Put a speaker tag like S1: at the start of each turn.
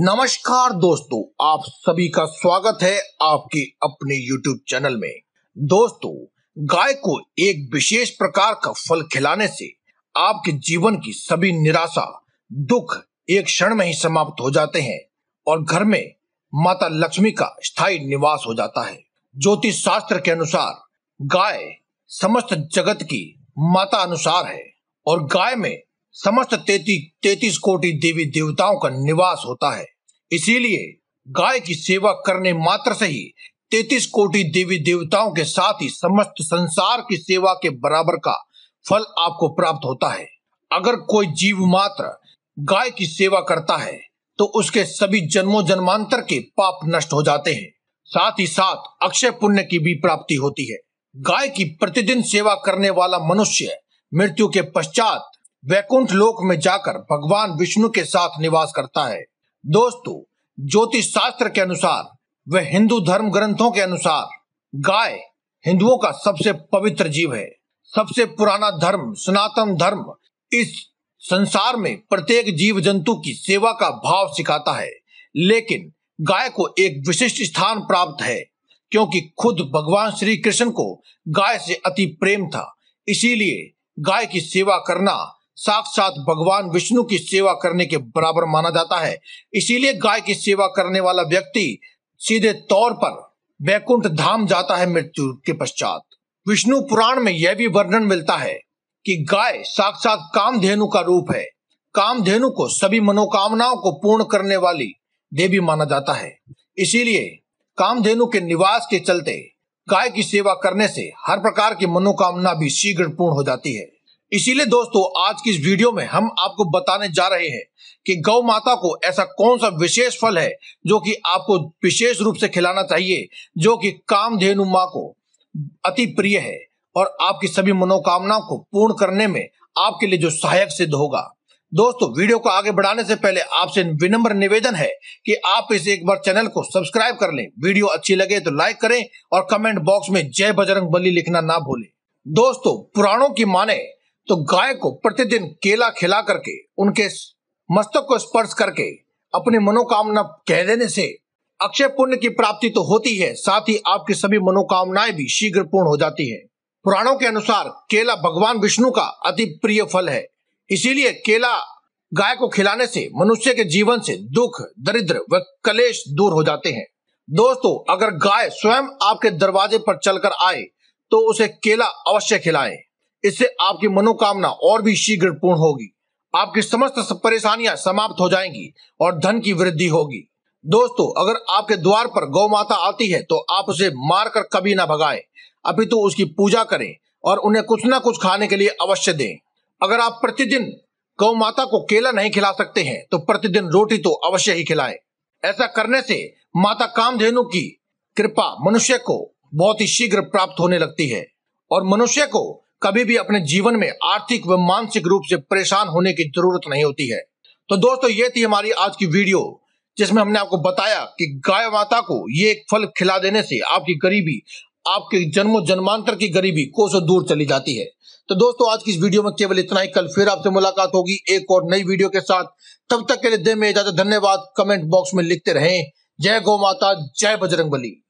S1: नमस्कार दोस्तों आप सभी का स्वागत है आपके अपने YouTube चैनल में दोस्तों गाय को एक विशेष प्रकार का फल खिलाने से आपके जीवन की सभी निराशा दुख एक क्षण में ही समाप्त हो जाते हैं और घर में माता लक्ष्मी का स्थायी निवास हो जाता है ज्योतिष शास्त्र के अनुसार गाय समस्त जगत की माता अनुसार है और गाय में समस्त तेती, तैतीस कोटि देवी देवताओं का निवास होता है इसीलिए गाय की सेवा करने मात्र से ही तैतीस कोटि देवी देवताओं के साथ ही समस्त संसार की सेवा के बराबर का फल आपको प्राप्त होता है अगर कोई जीव मात्र गाय की सेवा करता है तो उसके सभी जन्मों जन्मांतर के पाप नष्ट हो जाते हैं साथ ही साथ अक्षय पुण्य की भी प्राप्ति होती है गाय की प्रतिदिन सेवा करने वाला मनुष्य मृत्यु के पश्चात वैकुंठ लोक में जाकर भगवान विष्णु के साथ निवास करता है दोस्तों ज्योतिष शास्त्र के अनुसार व हिंदू धर्म ग्रंथों के अनुसार गाय हिंदुओं का सबसे पवित्र जीव है सबसे पुराना धर्म सनातन धर्म इस संसार में प्रत्येक जीव जंतु की सेवा का भाव सिखाता है लेकिन गाय को एक विशिष्ट स्थान प्राप्त है क्योंकि खुद भगवान श्री कृष्ण को गाय से अति प्रेम था इसीलिए गाय की सेवा करना साक्षात भगवान विष्णु की सेवा करने के बराबर माना जाता है इसीलिए गाय की सेवा करने वाला व्यक्ति सीधे तौर पर वैकुंठ धाम जाता है मृत्यु के पश्चात विष्णु पुराण में यह भी वर्णन मिलता है कि गाय साक्षात कामधेनु का रूप है कामधेनु को सभी मनोकामनाओं को पूर्ण करने वाली देवी माना जाता है इसीलिए कामधेनु के निवास के चलते गाय की सेवा करने से हर प्रकार की मनोकामना भी शीघ्र पूर्ण हो जाती है इसीलिए दोस्तों आज की इस वीडियो में हम आपको बताने जा रहे हैं कि गौ माता को ऐसा कौन सा विशेष फल है जो कि आपको विशेष रूप से खिलाना चाहिए जो कि कामधेनु माँ को अति प्रिय है और आपकी सभी मनोकामनाओं को पूर्ण करने में आपके लिए जो सहायक सिद्ध होगा दोस्तों वीडियो को आगे बढ़ाने से पहले आपसे विनम्र निवेदन है कि आप इस एक बार चैनल को सब्सक्राइब कर लें वीडियो अच्छी लगे तो लाइक करें और कमेंट बॉक्स में जय बजरंग बली लिखना ना भूलें दोस्तों पुराणों की माने तो गाय को प्रतिदिन केला खिला करके उनके मस्तक को स्पर्श करके अपनी मनोकामना कह देने से अक्षय पुण्य की प्राप्ति तो होती है साथ ही आपकी सभी मनोकामनाएं भी शीघ्र पूर्ण हो जाती है पुराणों के अनुसार केला भगवान विष्णु का अति प्रिय फल है इसीलिए केला गाय को खिलाने से मनुष्य के जीवन से दुख दरिद्र व कलेश दूर हो जाते हैं दोस्तों अगर गाय स्वयं आपके दरवाजे पर चलकर आए तो उसे केला अवश्य खिलाएं। इससे आपकी मनोकामना और भी शीघ्र पूर्ण होगी आपकी समस्त परेशानियां समाप्त हो जाएंगी और धन की वृद्धि होगी दोस्तों अगर आपके द्वार पर गौ माता आती है तो आप उसे मारकर कभी ना भगाए अभी तो उसकी पूजा करें और उन्हें कुछ ना कुछ खाने के लिए अवश्य दें अगर आप प्रतिदिन गौ माता को केला नहीं खिला सकते हैं तो प्रतिदिन रोटी तो अवश्य ही खिलाएं ऐसा करने से माता कामधेनु की कृपा मनुष्य को बहुत ही शीघ्र प्राप्त होने लगती है और मनुष्य को कभी भी अपने जीवन में आर्थिक व मानसिक रूप से परेशान होने की जरूरत नहीं होती है तो दोस्तों ये थी हमारी आज की वीडियो जिसमें हमने आपको बताया कि गाय माता को ये एक फल खिला देने से आपकी गरीबी आपके जन्म जन्मांतर की गरीबी कोसों दूर चली जाती है तो दोस्तों आज की इस वीडियो में केवल इतना ही कल फिर आपसे मुलाकात होगी एक और नई वीडियो के साथ तब तक के लिए दे में इजाजत धन्यवाद कमेंट बॉक्स में लिखते रहें जय गौ माता जय बजरंग बली